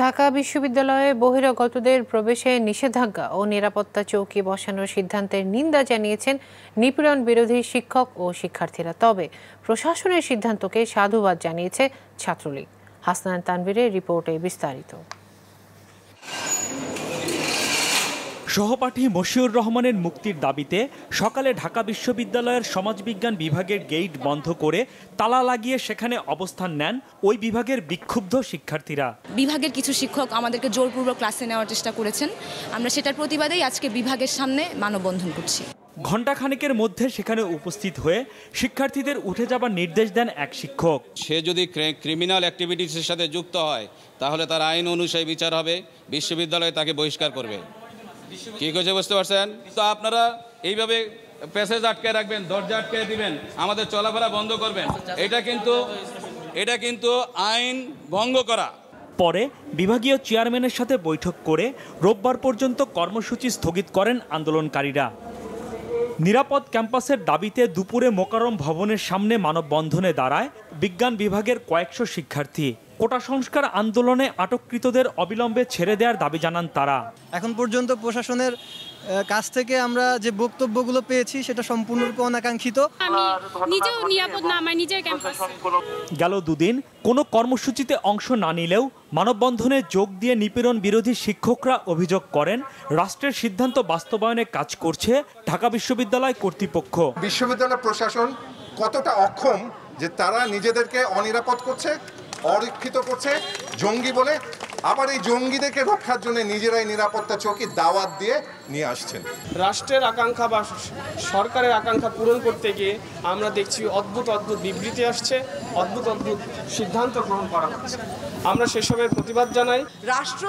ঢাকা বিশ্ববিদ্যালয়ে বহিরাগতদের প্রবেশে নিষেধাজ্ঞা ও নিরাপত্তা চৌকি বসানোর সিদ্ধান্তের নিন্দা জানিয়েছেন নিপীড়ন বিরোধী শিক্ষক ও শিক্ষার্থীরা তবে প্রশাসনের সিদ্ধান্তকে সাধুবাদ জানিয়েছে ছাত্রলীগ হাসনান তানভীরের রিপোর্টে বিস্তারিত সহপাঠী মশিউর রহমানের মুক্তির দাবিতে সকালে ঢাকা বিশ্ববিদ্যালয়ের সমাজবিজ্ঞান বিভাগের গেট বন্ধ করে তালা লাগিয়ে সেখানে অবস্থান নেন ওই বিভাগের বিক্ষুব্ধ শিক্ষার্থীরা বিভাগের কিছু শিক্ষক আমাদেরকে জোরপূর্বক ক্লাসে নেওয়ার চেষ্টা করেছেন আমরা সেটার প্রতিবাদেই আজকে বিভাগের সামনে মানববন্ধন করছি ঘণ্টাখানেকের মধ্যে সেখানে উপস্থিত হয়ে শিক্ষার্থীদের উঠে যাবার নির্দেশ দেন এক শিক্ষক সে যদি ক্রিমিনাল অ্যাক্টিভিটিসের সাথে যুক্ত হয় তাহলে তার আইন অনুযায়ী বিচার হবে বিশ্ববিদ্যালয় তাকে বহিষ্কার করবে কি কইছে বুঝতে পারছেন তো আপনারা এইভাবে প্যাসেজ আটকে রাখবেন দরজা আটকে দিবেন আমাদের চলাফেরা বন্ধ করবেন এটা কিন্তু এটা কিন্তু আইন ভঙ্গ করা পরে বিভাগীয় চেয়ারম্যানের সাথে বৈঠক করে রোববার পর্যন্ত কর্মসূচি স্থগিত করেন আন্দোলনকারীরা নিরাপদ ক্যাম্পাসের দাবিতে দুপুরে মোকারম ভবনের সামনে মানববন্ধনে দাঁড়ায় বিজ্ঞান বিভাগের কয়েকশো শিক্ষার্থী কোটা সংস্কার আন্দোলনে আটককৃতদের অবিলম্বে ছেড়ে দেওয়ার দাবি জানান তারা এখন পর্যন্ত প্রশাসনের কাছ থেকে আমরা যে বক্তব্যগুলো পেয়েছি সেটা সম্পূর্ণরূপে অনাকাঙ্ক্ষিত আমি নিরাপদ না আমার নিজের ক্যাম্পাস গেল দুদিন কোনো কর্মসূচিতে অংশ না নিলেও মানববন্ধনে যোগ দিয়ে নিপীড়ন বিরোধী শিক্ষকরা অভিযোগ করেন রাষ্ট্রের সিদ্ধান্ত বাস্তবায়নে কাজ করছে ঢাকা বিশ্ববিদ্যালয় কর্তৃপক্ষ বিশ্ববিদ্যালয় প্রশাসন কতটা অক্ষম যে তারা নিজেদেরকে অনিরাপদ করছে অরক্ষিত করছে জঙ্গি বলে আবার এই জঙ্গিদেরকে রক্ষার জন্য নিজেরাই নিরাপত্তা চৌকি দাওয়াত দিয়ে নিয়ে আসছেন রাষ্ট্রের আকাঙ্ক্ষা বা সরকারের আকাঙ্ক্ষা পূরণ করতে গিয়ে আমরা দেখছি অদ্ভুত অদ্ভুত বিবৃতি আসছে অদ্ভুত অদ্ভুত সিদ্ধান্ত গ্রহণ করা হচ্ছে আমরা সেসবের প্রতিবাদ জানাই রাষ্ট্র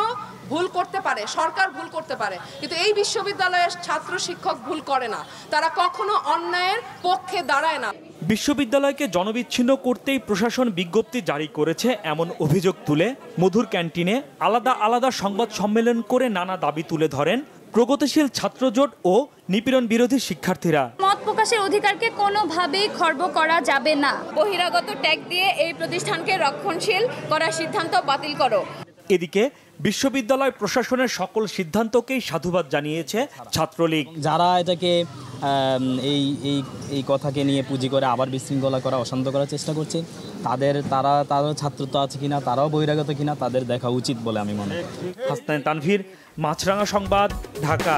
ভুল করতে পারে সরকার ভুল করতে পারে কিন্তু এই বিশ্ববিদ্যালয়ের ছাত্র শিক্ষক ভুল করে না তারা কখনো অন্যায়ের পক্ষে দাঁড়ায় না বিশ্ববিদ্যালয়কে জনবিচ্ছিন্ন করতেই প্রশাসন বিজ্ঞপ্তি জারি করেছে এমন অভিযোগ তুলে মধুর ক্যান্টিনে আলাদা আলাদা সংবাদ সম্মেলন করে নানা দাবি তুলে ধরেন প্রগতিশীল ছাত্রজোট ও নিপীড়ন বিরোধী শিক্ষার্থীরা মত প্রকাশের অধিকারকে কোনোভাবেই খর্ব করা যাবে না বহিরাগত ট্যাগ দিয়ে এই প্রতিষ্ঠানকে রক্ষণশীল করার সিদ্ধান্ত বাতিল করো এদিকে বিশ্ববিদ্যালয় প্রশাসনের সকল সিদ্ধান্তকেই সাধুবাদ জানিয়েছে ছাত্রলীগ যারা এটাকে এই এই এই কথাকে নিয়ে পুঁজি করে আবার বিশৃঙ্খলা করা অশান্ত করার চেষ্টা করছে তাদের তারা তারও ছাত্রত্ব আছে কিনা তারাও বহিরাগত কিনা তাদের দেখা উচিত বলে আমি মনে করি তানভীর মাছরাঙা সংবাদ ঢাকা